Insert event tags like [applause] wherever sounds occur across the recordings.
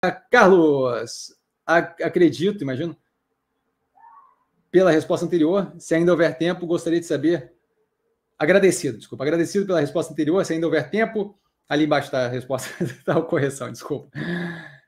Ah, Carlos, acredito, imagino, pela resposta anterior. Se ainda houver tempo, gostaria de saber. Agradecido, desculpa. Agradecido pela resposta anterior. Se ainda houver tempo, ali embaixo está a resposta, está [laughs] a correção, desculpa.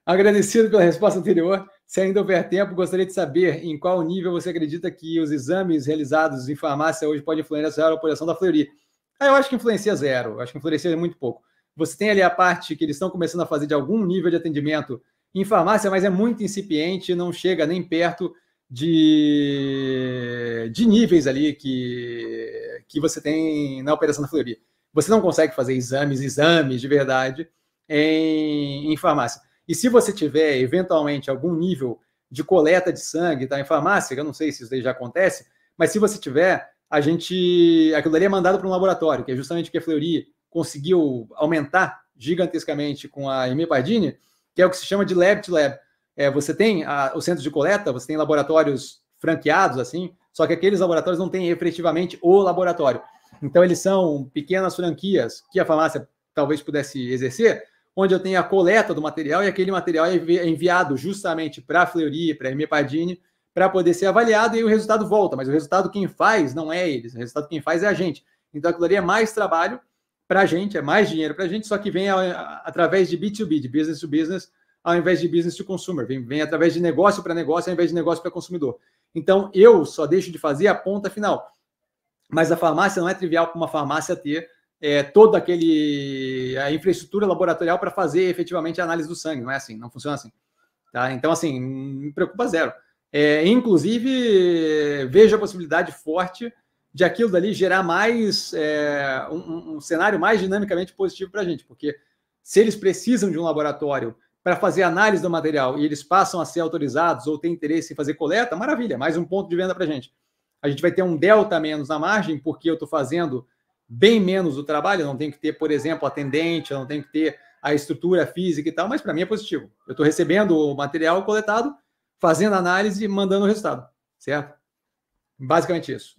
Agradecido pela resposta anterior. Se ainda houver tempo, gostaria de saber em qual nível você acredita que os exames realizados em farmácia hoje podem influenciar a operação da Fleury. Ah, eu acho que influencia zero. Acho que influencia muito pouco. Você tem ali a parte que eles estão começando a fazer de algum nível de atendimento em farmácia, mas é muito incipiente, não chega nem perto de, de níveis ali que, que você tem na operação da Fleury. Você não consegue fazer exames, exames de verdade em, em farmácia. E se você tiver, eventualmente, algum nível de coleta de sangue tá, em farmácia, eu não sei se isso daí já acontece, mas se você tiver, a gente. Aquilo ali é mandado para um laboratório, que é justamente o que a Fleury conseguiu aumentar gigantescamente com a Emi Pardini, que é o que se chama de lab to lab. É, você tem a, o centro de coleta, você tem laboratórios franqueados, assim, só que aqueles laboratórios não têm efetivamente o laboratório. Então, eles são pequenas franquias que a farmácia talvez pudesse exercer, onde eu tenho a coleta do material e aquele material é, é enviado justamente para a Fleury, para a Emepardini, para poder ser avaliado e o resultado volta. Mas o resultado quem faz não é eles, o resultado quem faz é a gente. Então, aquilo ali é mais trabalho para a gente, é mais dinheiro para a gente, só que vem a, a, através de B2B, de business to business, ao invés de business to consumer, vem, vem através de negócio para negócio, ao invés de negócio para consumidor. Então, eu só deixo de fazer a ponta final. Mas a farmácia não é trivial para uma farmácia ter é, toda aquele a infraestrutura laboratorial para fazer efetivamente a análise do sangue, não é assim, não funciona assim. Tá? Então, assim, me preocupa zero. É, inclusive, vejo a possibilidade forte de aquilo dali gerar mais é, um, um, cenário mais dinamicamente positivo para a gente, porque se eles precisam de um laboratório para fazer análise do material e eles passam a ser autorizados ou têm interesse em fazer coleta, maravilha, mais um ponto de venda para a gente. A gente vai ter um delta menos na margem, porque eu estou fazendo bem menos o trabalho, eu não tenho que ter, por exemplo, atendente, eu não tenho que ter a estrutura física e tal, mas para mim é positivo. Eu estou recebendo o material coletado, fazendo análise e mandando o resultado, certo? Basicamente isso.